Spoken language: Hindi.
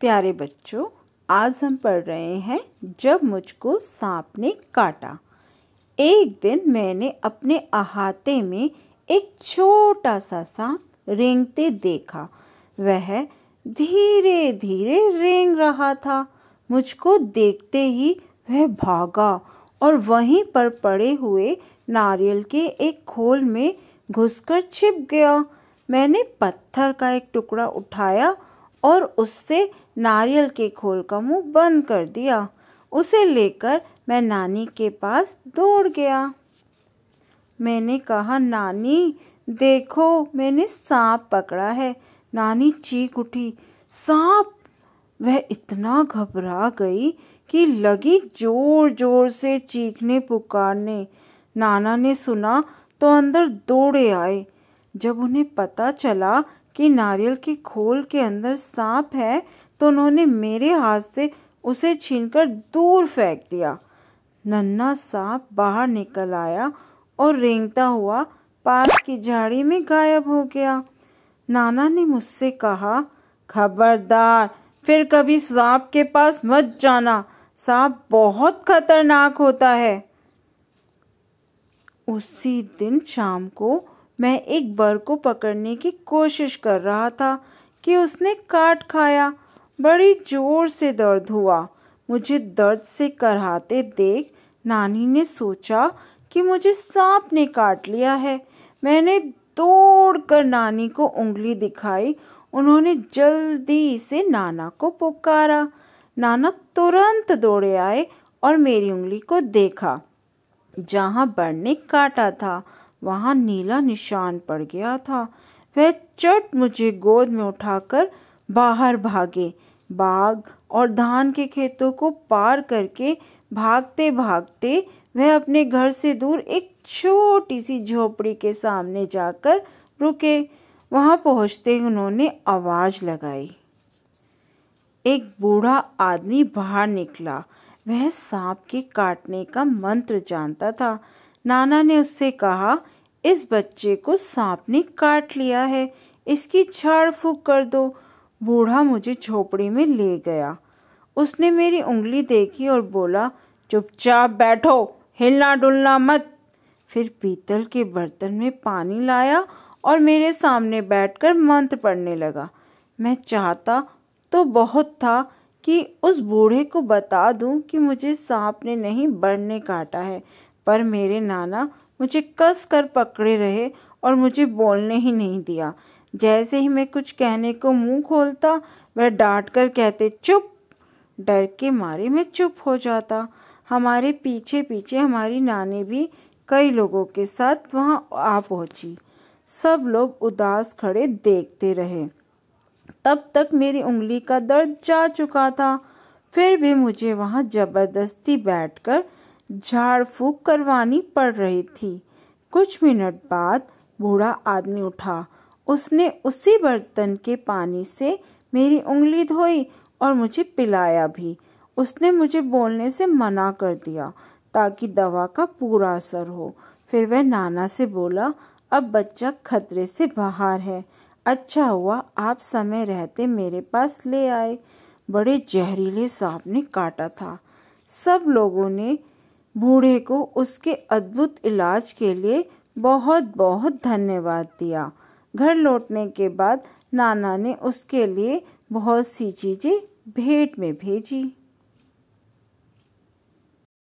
प्यारे बच्चों आज हम पढ़ रहे हैं जब मुझको सांप ने काटा एक दिन मैंने अपने अहाते में एक छोटा सा सांप रेंगते देखा वह धीरे धीरे रेंग रहा था मुझको देखते ही वह भागा और वहीं पर पड़े हुए नारियल के एक खोल में घुसकर छिप गया मैंने पत्थर का एक टुकड़ा उठाया और उससे नारियल के खोल का मुंह बंद कर दिया उसे लेकर मैं नानी के पास दौड़ गया मैंने कहा नानी देखो मैंने सांप पकड़ा है नानी चीख उठी सांप वह इतना घबरा गई कि लगी जोर जोर से चीखने पुकारने नाना ने सुना तो अंदर दौड़े आए जब उन्हें पता चला कि नारियल की खोल के अंदर सांप है तो उन्होंने मेरे हाथ से उसे छीनकर दूर फेंक दिया नन्ना सांप बाहर निकल आया और रेंगता हुआ पास की झाड़ी में गायब हो गया नाना ने मुझसे कहा खबरदार फिर कभी सांप के पास मत जाना सांप बहुत खतरनाक होता है उसी दिन शाम को मैं एक बर को पकड़ने की कोशिश कर रहा था कि उसने काट खाया बड़ी जोर से दर्द हुआ मुझे दर्द से कराहते देख नानी ने सोचा कि मुझे सांप ने काट लिया है मैंने दौड़ कर नानी को उंगली दिखाई उन्होंने जल्दी से नाना को पुकारा नाना तुरंत दौड़े आए और मेरी उंगली को देखा जहाँ बड़ ने काटा था वहाँ नीला निशान पड़ गया था वह चट मुझे गोद में उठाकर बाहर भागे बाग और धान के खेतों को पार करके भागते भागते वह अपने घर से दूर एक छोटी सी झोपड़ी के सामने जाकर रुके वहाँ पहुँचते उन्होंने आवाज़ लगाई एक बूढ़ा आदमी बाहर निकला वह सांप के काटने का मंत्र जानता था नाना ने उससे कहा इस बच्चे को सांप ने काट लिया है इसकी झाड़ फूक कर दो बूढ़ा मुझे झोपड़ी में ले गया उसने मेरी उंगली देखी और बोला चुपचाप बैठो हिलना डुलना मत फिर पीतल के बर्तन में पानी लाया और मेरे सामने बैठकर मंत्र पढ़ने लगा मैं चाहता तो बहुत था कि उस बूढ़े को बता दूं कि मुझे सांप ने नहीं बढ़ने काटा है पर मेरे नाना मुझे कस कर पकड़े रहे और मुझे बोलने ही नहीं दिया जैसे ही मैं कुछ कहने को मुंह खोलता वह डांट कर कहते चुप डर के मारे मैं चुप हो जाता हमारे पीछे पीछे हमारी नानी भी कई लोगों के साथ वहाँ आ पहुँची सब लोग उदास खड़े देखते रहे तब तक मेरी उंगली का दर्द जा चुका था फिर भी मुझे वहाँ ज़बरदस्ती बैठकर झाड़ फूक करवानी पड़ रही थी कुछ मिनट बाद बूढ़ा आदमी उठा उसने उसी बर्तन के पानी से मेरी उंगली धोई और मुझे पिलाया भी उसने मुझे बोलने से मना कर दिया ताकि दवा का पूरा असर हो फिर वह नाना से बोला अब बच्चा खतरे से बाहर है अच्छा हुआ आप समय रहते मेरे पास ले आए बड़े जहरीले सांप ने काटा था सब लोगों ने बूढ़े को उसके अद्भुत इलाज के लिए बहुत बहुत धन्यवाद दिया घर लौटने के बाद नाना ने उसके लिए बहुत सी चीज़ें भेंट में भेजी